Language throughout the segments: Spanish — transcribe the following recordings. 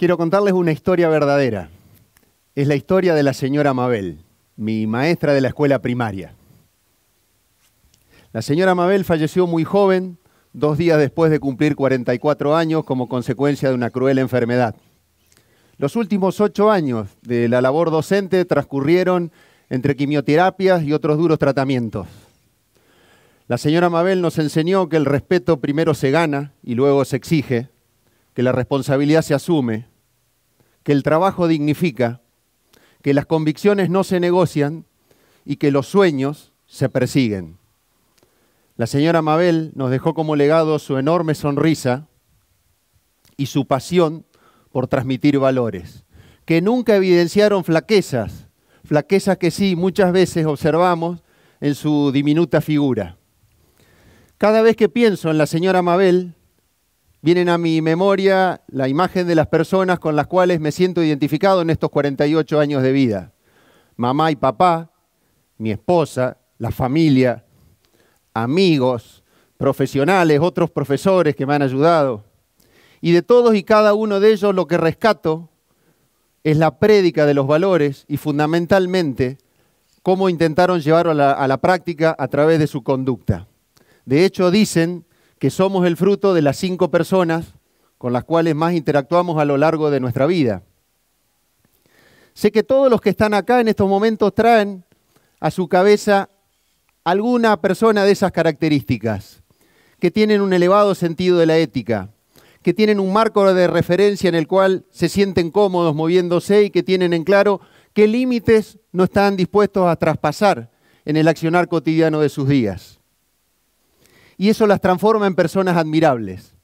Quiero contarles una historia verdadera. Es la historia de la señora Mabel, mi maestra de la escuela primaria. La señora Mabel falleció muy joven, dos días después de cumplir 44 años como consecuencia de una cruel enfermedad. Los últimos ocho años de la labor docente transcurrieron entre quimioterapias y otros duros tratamientos. La señora Mabel nos enseñó que el respeto primero se gana y luego se exige, que la responsabilidad se asume, el trabajo dignifica, que las convicciones no se negocian y que los sueños se persiguen. La señora Mabel nos dejó como legado su enorme sonrisa y su pasión por transmitir valores, que nunca evidenciaron flaquezas, flaquezas que sí muchas veces observamos en su diminuta figura. Cada vez que pienso en la señora Mabel, vienen a mi memoria la imagen de las personas con las cuales me siento identificado en estos 48 años de vida. Mamá y papá, mi esposa, la familia, amigos, profesionales, otros profesores que me han ayudado. Y de todos y cada uno de ellos lo que rescato es la prédica de los valores y fundamentalmente cómo intentaron llevarlo a la, a la práctica a través de su conducta. De hecho, dicen que somos el fruto de las cinco personas con las cuales más interactuamos a lo largo de nuestra vida. Sé que todos los que están acá en estos momentos traen a su cabeza alguna persona de esas características, que tienen un elevado sentido de la ética, que tienen un marco de referencia en el cual se sienten cómodos moviéndose y que tienen en claro qué límites no están dispuestos a traspasar en el accionar cotidiano de sus días y eso las transforma en personas admirables,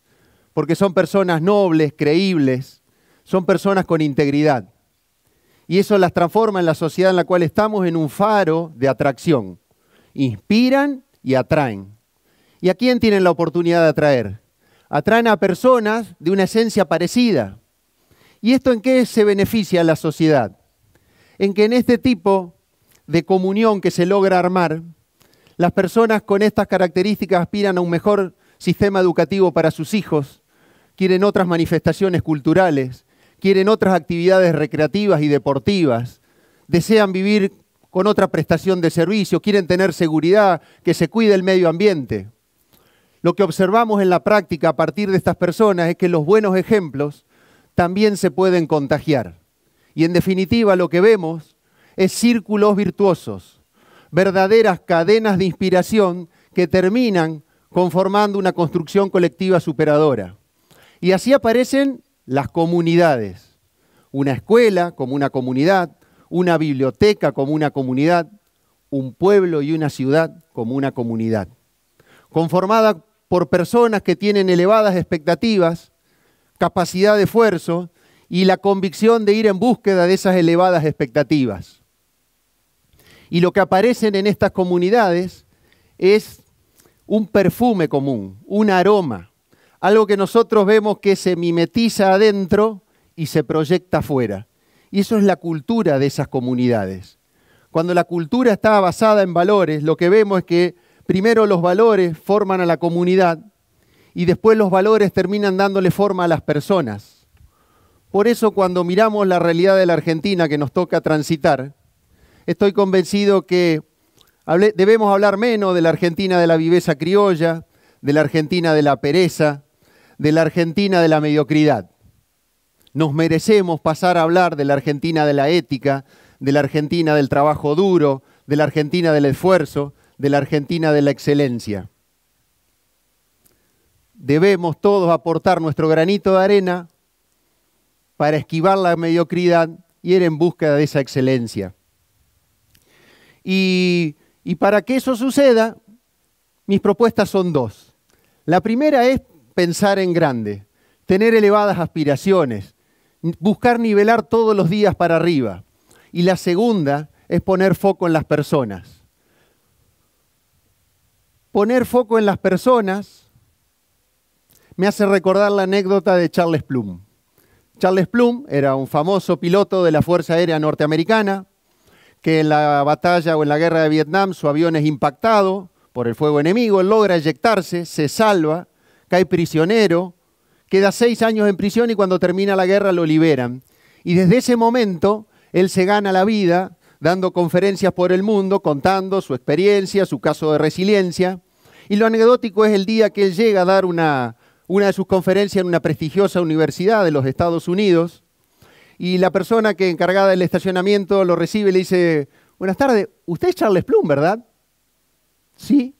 porque son personas nobles, creíbles, son personas con integridad. Y eso las transforma en la sociedad en la cual estamos en un faro de atracción. Inspiran y atraen. ¿Y a quién tienen la oportunidad de atraer? Atraen a personas de una esencia parecida. ¿Y esto en qué se beneficia a la sociedad? En que en este tipo de comunión que se logra armar, las personas con estas características aspiran a un mejor sistema educativo para sus hijos, quieren otras manifestaciones culturales, quieren otras actividades recreativas y deportivas, desean vivir con otra prestación de servicio, quieren tener seguridad, que se cuide el medio ambiente. Lo que observamos en la práctica a partir de estas personas es que los buenos ejemplos también se pueden contagiar. Y en definitiva lo que vemos es círculos virtuosos verdaderas cadenas de inspiración que terminan conformando una construcción colectiva superadora. Y así aparecen las comunidades. Una escuela como una comunidad, una biblioteca como una comunidad, un pueblo y una ciudad como una comunidad. Conformada por personas que tienen elevadas expectativas, capacidad de esfuerzo y la convicción de ir en búsqueda de esas elevadas expectativas. Y lo que aparecen en estas comunidades es un perfume común, un aroma, algo que nosotros vemos que se mimetiza adentro y se proyecta afuera. Y eso es la cultura de esas comunidades. Cuando la cultura está basada en valores, lo que vemos es que primero los valores forman a la comunidad y después los valores terminan dándole forma a las personas. Por eso cuando miramos la realidad de la Argentina que nos toca transitar, Estoy convencido que debemos hablar menos de la Argentina de la viveza criolla, de la Argentina de la pereza, de la Argentina de la mediocridad. Nos merecemos pasar a hablar de la Argentina de la ética, de la Argentina del trabajo duro, de la Argentina del esfuerzo, de la Argentina de la excelencia. Debemos todos aportar nuestro granito de arena para esquivar la mediocridad y ir en busca de esa excelencia. Y, para que eso suceda, mis propuestas son dos. La primera es pensar en grande, tener elevadas aspiraciones, buscar nivelar todos los días para arriba. Y la segunda es poner foco en las personas. Poner foco en las personas me hace recordar la anécdota de Charles Plum. Charles Plum era un famoso piloto de la Fuerza Aérea Norteamericana, que en la batalla o en la guerra de Vietnam su avión es impactado por el fuego enemigo, logra eyectarse, se salva, cae prisionero, queda seis años en prisión y cuando termina la guerra lo liberan. Y desde ese momento él se gana la vida dando conferencias por el mundo, contando su experiencia, su caso de resiliencia. Y lo anecdótico es el día que él llega a dar una, una de sus conferencias en una prestigiosa universidad de los Estados Unidos y la persona que encargada del estacionamiento lo recibe y le dice, buenas tardes, usted es Charles Plum, ¿verdad? Sí.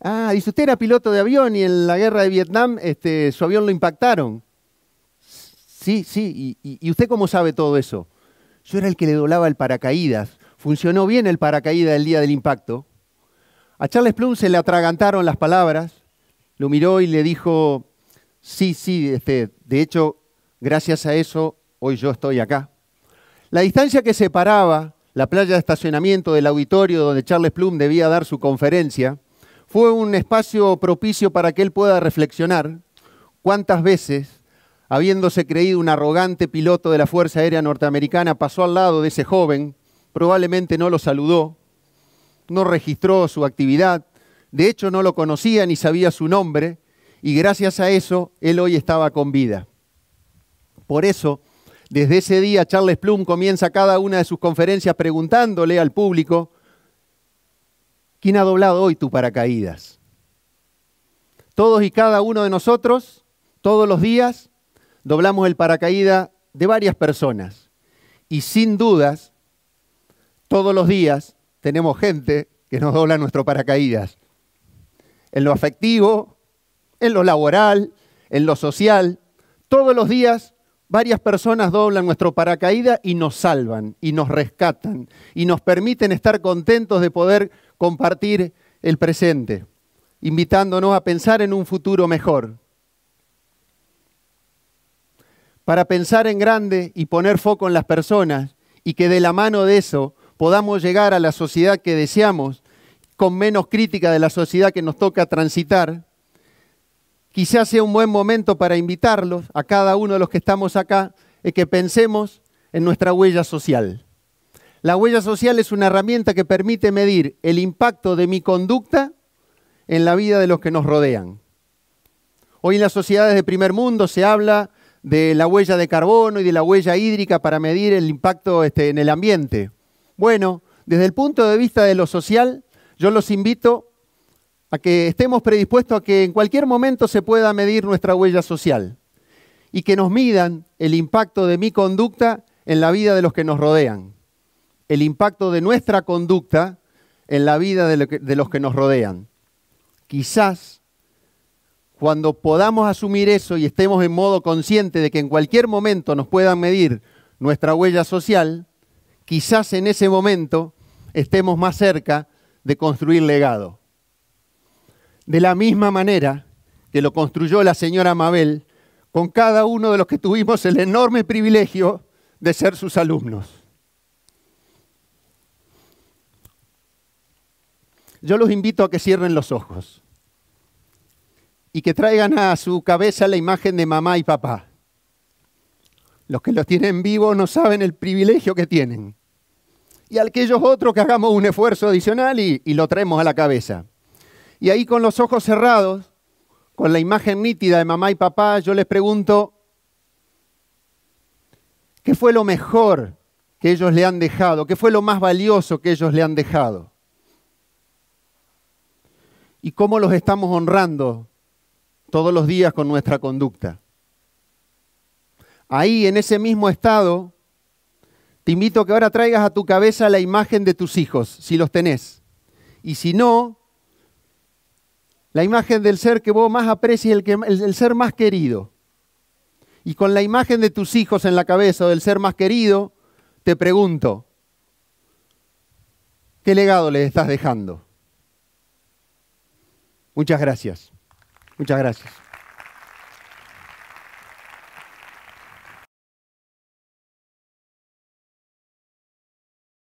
Ah, dice, usted era piloto de avión y en la guerra de Vietnam este, su avión lo impactaron. Sí, sí, y, usted cómo sabe todo eso? Yo era el que le doblaba el paracaídas. Funcionó bien el paracaídas el día del impacto. A Charles Plum se le atragantaron las palabras, lo miró y le dijo, sí, sí, este, de hecho, gracias a eso hoy yo estoy acá. La distancia que separaba la playa de estacionamiento del auditorio donde Charles Plum debía dar su conferencia fue un espacio propicio para que él pueda reflexionar cuántas veces, habiéndose creído un arrogante piloto de la Fuerza Aérea Norteamericana, pasó al lado de ese joven, probablemente no lo saludó, no registró su actividad, de hecho no lo conocía ni sabía su nombre, y gracias a eso él hoy estaba con vida. Por eso desde ese día Charles Plum comienza cada una de sus conferencias preguntándole al público, ¿quién ha doblado hoy tu paracaídas? Todos y cada uno de nosotros, todos los días, doblamos el paracaídas de varias personas. Y sin dudas, todos los días tenemos gente que nos dobla nuestro paracaídas. En lo afectivo, en lo laboral, en lo social, todos los días varias personas doblan nuestro paracaídas y nos salvan, y nos rescatan, y nos permiten estar contentos de poder compartir el presente, invitándonos a pensar en un futuro mejor. Para pensar en grande y poner foco en las personas y que de la mano de eso podamos llegar a la sociedad que deseamos, con menos crítica de la sociedad que nos toca transitar, Quizás sea un buen momento para invitarlos, a cada uno de los que estamos acá, es que pensemos en nuestra huella social. La huella social es una herramienta que permite medir el impacto de mi conducta en la vida de los que nos rodean. Hoy en las sociedades de primer mundo se habla de la huella de carbono y de la huella hídrica para medir el impacto este, en el ambiente. Bueno, desde el punto de vista de lo social, yo los invito que estemos predispuestos a que en cualquier momento se pueda medir nuestra huella social y que nos midan el impacto de mi conducta en la vida de los que nos rodean, el impacto de nuestra conducta en la vida de los que nos rodean. Quizás cuando podamos asumir eso y estemos en modo consciente de que en cualquier momento nos puedan medir nuestra huella social, quizás en ese momento estemos más cerca de construir legado de la misma manera que lo construyó la señora Mabel, con cada uno de los que tuvimos el enorme privilegio de ser sus alumnos. Yo los invito a que cierren los ojos y que traigan a su cabeza la imagen de mamá y papá. Los que los tienen vivos no saben el privilegio que tienen. Y aquellos otros que hagamos un esfuerzo adicional y, y lo traemos a la cabeza. Y ahí con los ojos cerrados, con la imagen nítida de mamá y papá, yo les pregunto, ¿qué fue lo mejor que ellos le han dejado? ¿Qué fue lo más valioso que ellos le han dejado? ¿Y cómo los estamos honrando todos los días con nuestra conducta? Ahí, en ese mismo estado, te invito que ahora traigas a tu cabeza la imagen de tus hijos, si los tenés. Y si no, la imagen del ser que vos más aprecias, el, que, el, ser más querido. Y con la imagen de tus hijos en la cabeza o del ser más querido, te pregunto, ¿qué legado le estás dejando? Muchas gracias. Muchas gracias.